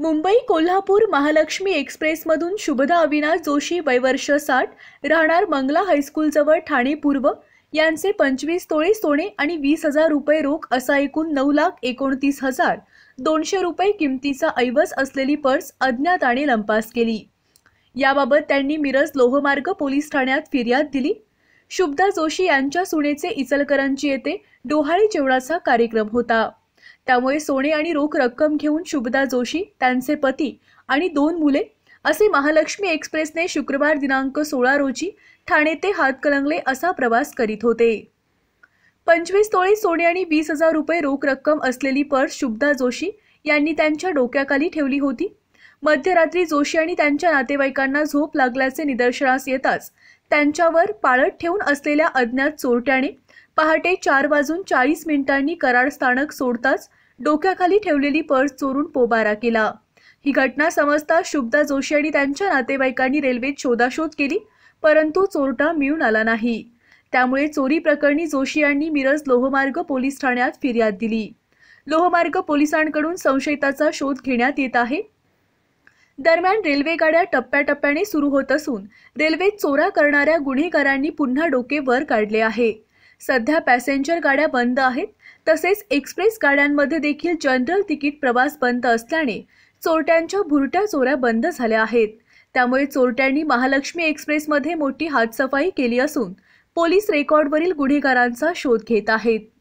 मुंबई कोल्हापूर महालक्ष्मी एक्सप्रेसमधून शुभदा अविनाश जोशी वयवर्ष साठ राहणार मंगला हायस्कूलजवळ ठाणे पूर्व यांचे पंचवीस तोळे सोने आणि वीस हजार रुपये रोख असा एकूण नऊ लाख एकोणतीस हजार दोनशे रुपये किमतीचा ऐवज असलेली पर्स अज्ञाताने लंपास केली याबाबत त्यांनी मिरज लोहमार्ग पोलीस ठाण्यात फिर्याद दिली शुभदा जोशी यांच्या सुनेचे इचलकरांची येथे डोहाळी जेवणाचा कार्यक्रम होता त्यामुळे सोने आणि रोख रक्कम घेऊन शुभदा जोशी त्यांचे पती आणि दोन मुले असे महालक्ष्मी एक्सप्रेसने शुक्रवार दिनांक सोळा रोजी ठाणे ते हातकलंगले असा प्रवास करीत होते पंचवीस तोळे सोने आणि वीस हजार रुपये रोख रक्कम असलेली पर्स शुभदा जोशी यांनी त्यांच्या डोक्याखाली ठेवली होती मध्यरात्री जोशी आणि त्यांच्या नातेवाईकांना झोप लागल्याचे निदर्शनास येताच त्यांच्यावर पाळत ठेवून असलेल्या अज्ञात चोरट्याने पहाटे चार वाजून चाळीस मिनिटांनी कराड स्थानक सोडताच डोक्याखाली ठेवलेली पर्स चोरून पोबारा केला ही घटना समजता शुभदा जोशी आणि त्यांच्या नातेवाईकांनी रेल्वेत शोधाशोध केली परंतु चोरटा मिळून आला नाही त्यामुळे चोरी प्रकरणी जोशी यांनी मिरज लोहमार्ग पोलीस ठाण्यात फिर्याद दिली लोहमार्ग पोलिसांकडून संशयिताचा शोध घेण्यात येत आहे दरम्यान रेल्वे गाड्या टप्प्याटप्प्याने सुरू होत असून रेल्वेत चोरा करणाऱ्या गुन्हेगारांनी पुन्हा डोके वर काढले आहे सध्या पॅसेंजर गाड्या बंद आहेत तसेच एक्सप्रेस गाड्यांमध्ये देखील जनरल तिकीट प्रवास बंद असल्याने चोरट्यांच्या भुरट्या चोऱ्या बंद झाल्या आहेत त्यामुळे चोरट्यांनी महालक्ष्मी एक्सप्रेसमध्ये मोठी हातसफाई केली असून पोलीस रेकॉर्डवरील गुन्हेगारांचा शोध घेत आहेत